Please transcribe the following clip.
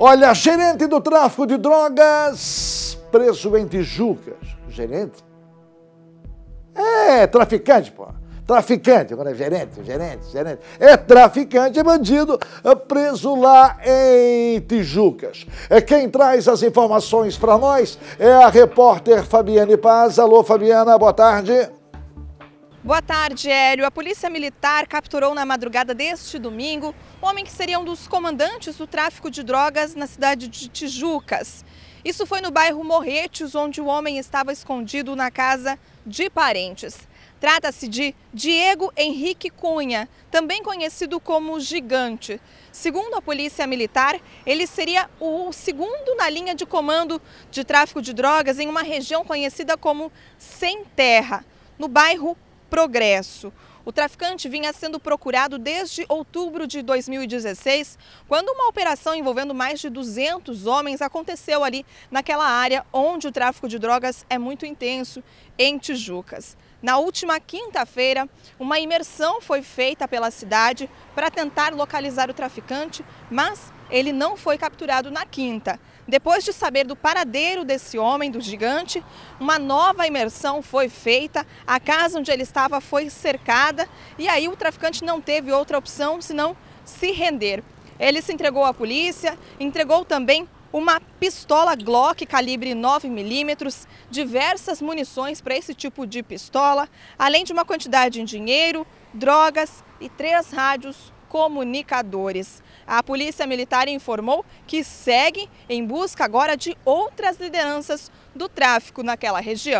Olha, gerente do tráfico de drogas, preso em Tijucas. Gerente? É, traficante, pô. Traficante, agora é gerente, gerente, gerente. É traficante, é bandido, é preso lá em Tijucas. É quem traz as informações para nós é a repórter Fabiane Paz. Alô, Fabiana, boa tarde. Boa tarde, Hélio. A Polícia Militar capturou na madrugada deste domingo um homem que seria um dos comandantes do tráfico de drogas na cidade de Tijucas. Isso foi no bairro Morretes, onde o homem estava escondido na casa de parentes. Trata-se de Diego Henrique Cunha, também conhecido como Gigante. Segundo a Polícia Militar, ele seria o segundo na linha de comando de tráfico de drogas em uma região conhecida como Sem Terra, no bairro Progresso. O traficante vinha sendo procurado desde outubro de 2016, quando uma operação envolvendo mais de 200 homens aconteceu ali naquela área onde o tráfico de drogas é muito intenso, em Tijucas. Na última quinta-feira, uma imersão foi feita pela cidade para tentar localizar o traficante, mas ele não foi capturado na quinta. Depois de saber do paradeiro desse homem, do gigante, uma nova imersão foi feita, a casa onde ele estava foi cercada e aí o traficante não teve outra opção senão se render. Ele se entregou à polícia, entregou também uma pistola Glock calibre 9mm, diversas munições para esse tipo de pistola, além de uma quantidade em dinheiro, drogas e três rádios comunicadores. A Polícia Militar informou que segue em busca agora de outras lideranças do tráfico naquela região.